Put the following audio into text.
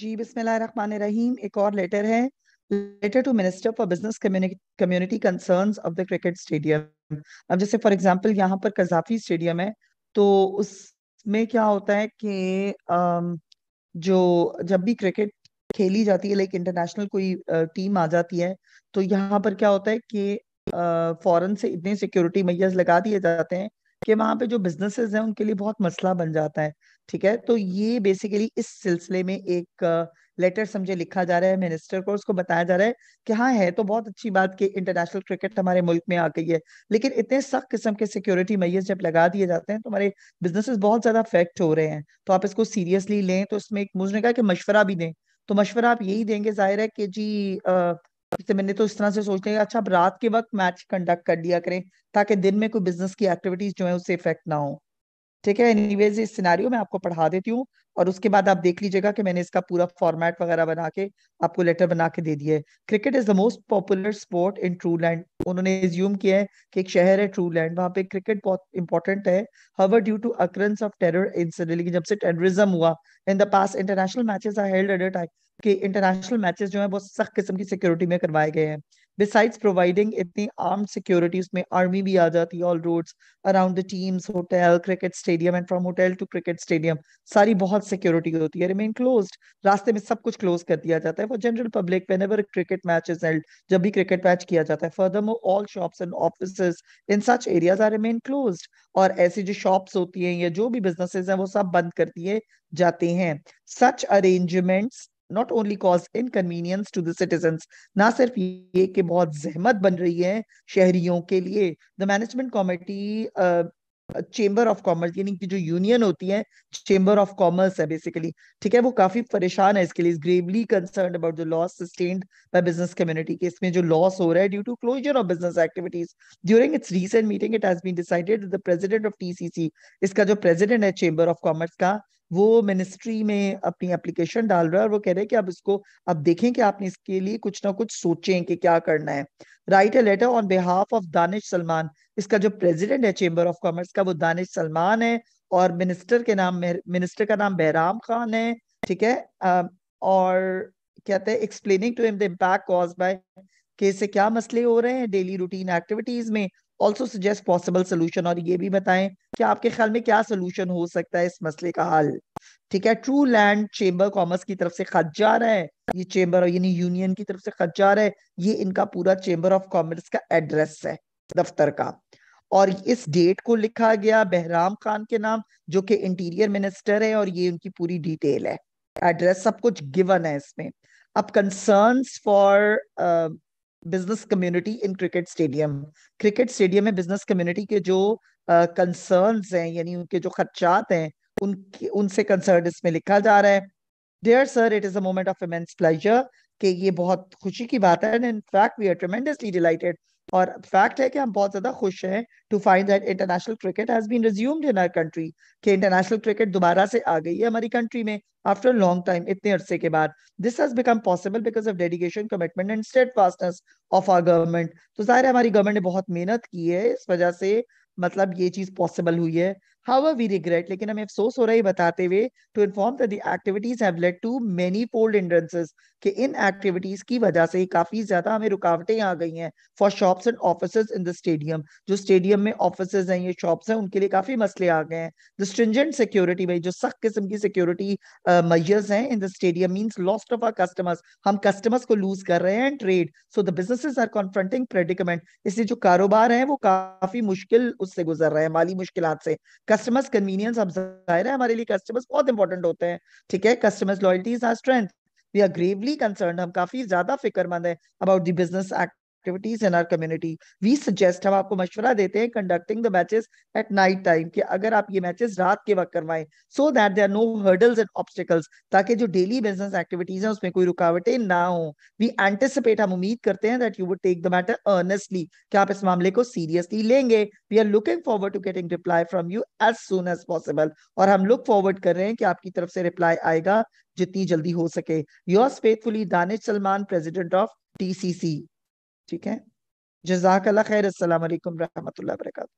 जी बिस्मिल्लाह रहीम एक और लेटर है letter to minister for business community concerns of the cricket stadium अब जैसे फॉर एग्जांपल यहाँ पर कजाफी स्टेडियम है तो उसमें क्या होता है कि जो जब भी क्रिकेट खेली जाती है लाइक इंटरनेशनल कोई टीम आ जाती है तो यहाँ पर क्या होता है कि फॉरन से इतने सिक्योरिटी मैयर्स लगा दिए जाते हैं कि वहां पे जो बिजनेसेस हैं उनके लिए बहुत मसला बन जाता है ठीक है तो ये बेसिकली इस सिलसिले में एक लेटर समझे लिखा जा रहा है मिनिस्टर को उसको बताया जा रहा है कि हाँ है तो बहुत अच्छी बात कि इंटरनेशनल क्रिकेट हमारे मुल्क में आ गई है लेकिन इतने सख्त किस्म के सिक्योरिटी मैयस जब लगा दिए जाते हैं तो हमारे बिजनेसेस बहुत ज्यादा अफेक्ट हो रहे हैं तो आप इसको सीरियसली लें तो इसमें एक मुझने कहा कि मशवरा भी दें तो मशवरा आप यही देंगे जाहिर है कि जी आ, से मैंने तो इस तरह से सोचते हैं अच्छा आप रात के वक्त मैच कंडक्ट कर दिया करें ताकि दिन में कोई बिजनेस की एक्टिविटीज जो है उससे इफेक्ट ना हो ठीक है एनीवेज इस सिनारियो में आपको पढ़ा देती हूँ और उसके बाद आप देख लीजिएगा कि मैंने इसका पूरा फॉर्मेट वगैरह बना के आपको लेटर बना के दे दिया है cricket is the most popular sport in true land उन्होंने रिज्यूम किया है कि एक शहर है ट्रू लैंड वहाँ पे क्रिकेट बहुत इंपॉर्टेंट है however due to occurrence of terror incident लेकिन जब से टेररिज्म हुआ in the past international matches are held at कि इंटरनेशनल मैचेस जो है बहुत सख्त किस्म की सिक्योरिटी में करवाए गए हैं बिसाइड्स प्रोवाइडिंग इतनी आर्म सिक्योरिटी उसमें आर्मी भी आ जाती all roads around teams hotel cricket stadium and from hotel to cricket stadium सारी बहुत सिक्योरिटी होती है रिमेन क्लोज रास्ते में सब कुछ क्लोज कर दिया जाता है for general public whenever cricket match is held जब भी क्रिकेट मैच किया जाता है furthermore all shops and office in such areas are remain close और ऐसी जो शॉप होती है या जो भी बिजनेसेस है वो सब बंद कर दिए जाते हैं such arrangements not only cause inconvenience to the citizens na sirf ye ke bahut zehmat ban rahi hai shahriyon ke liye the management committee uh, chamber of commerce yani ki jo union hoti hai chamber of commerce hai basically theek hai wo kafi pareshan hai iske liye is gravely concerned about the loss sustained by business community ke isme jo loss ho raha hai due to closure of business activities during its recent meeting it has been decided that the president of tcc iska jo president hai chamber of commerce ka वो ministry में अपनी application डाल रहा है और वो कह रहे हैं कि अब इसको अब देखें कि आपने इसके लिए कुछ ना कुछ सोचें कि क्या करना है write a letter on behalf of Danish Salman इसका जो प्रेसिडेंट है चेंबर ऑफ कॉमर्स का वो दानिश सलमान है और मिनिस्टर के नाम मिनिस्टर का नाम बहराम खान है ठीक है और कहते हैं explaining to him the impact cause by के से क्या मसले हो रहे हैं डेली रूटीन एक्टिविटीज में ऑल्सो सजेस्ट पॉसिबल सोल्यूशन और ये भी बताएं कि आपके ख्याल में क्या सोल्यूशन हो सकता है इस मसले का हल ठीक है ट्रू लैंड चेंबर कॉमर्स की तरफ से खत जा रहा है ये चेंबर यानी यूनियन की तरफ से खत जा रहा है ये इनका पूरा चेंबर ऑफ कॉमर्स का एड्रेस है दफ्तर का और इस डेट को लिखा गया बहराम खान के नाम जो कि इंटीरियर मिनिस्टर है और ये उनकी पूरी डिटेल है एड्रेस सब कुछ गिवन है इसमें अब concerns for business community in cricket stadium cricket stadium में बिजनेस कम्युनिटी के जो कंसर्न uh, हैं यानी उनके जो खर्चात हैं उनके उनसे कंसर्न इसमें लिखा जा रहा है dear sir it is a moment of immense pleasure कि ये बहुत खुशी की बात है and in fact we are tremendously delighted और फैक्ट है कि हम बहुत ज्यादा खुश हैं to find that international cricket has been resumed in our country कि इंटरनेशनल क्रिकेट दोबारा से आ गई है हमारी कंट्री में आफ्टर लॉन्ग टाइम इतने अरसे के बाद this has become possible because of dedication commitment and steadfastness of our government तो जाहिर है हमारी गवर्नमेंट ने बहुत मेहनत की है इस वजह से मतलब ये चीज पॉसिबल हुई है However, we regret, लेकिन हमें अफसोस हो रहा है बताते हुए to inform that to manifold hindrances कि इन एक्टिविटीज की वजह से काफी ज्यादा हमें रुकावटें आ गई हैं for shops and officers in the stadium जो स्टेडियम में ऑफिसर्स हैं ये शॉप्स हैं उनके लिए काफी मसले आ गए हैं द स्ट्रिंजेंट सिक्योरिटी भाई जो सख्त किस्म की सिक्योरिटी मेजर्स हैं in the stadium means lost of our customers हम कस्टमर्स को लूज कर रहे हैं trade so the businesses are confronting predicament इसलिए जो कारोबार है वो काफी मुश्किल उससे गुजर रहे हैं माली मुश्किल से कस्टमर्स कन्वीनियंस अब जाहिर है हमारे लिए कस्टमर्स बहुत इंपॉर्टेंट होते हैं ठीक है customers loyalty is our strength we are gravely concern हम काफी ज्यादा फिक्रमंद है about the business act activities in our community. We suggest हम आपको मशवरा देते हैं conducting the matches at night time कि अगर आप ये matches रात के वक्त करवाएं so that there are no hurdles and obstacles ताकि जो daily business activities हैं उसमें कोई रुकावटें ना हो. We anticipate हम उम्मीद करते हैं that you would take the matter earnestly कि आप इस मामले को seriously लेंगे. We are looking forward to getting reply from you as soon as possible और हम look forward कर रहे हैं कि आपकी तरफ से reply आएगा जितनी जल्दी हो सके yours faithfully Danish Salman president of TCC ठीक है जजाक खैर असल वरहमत ला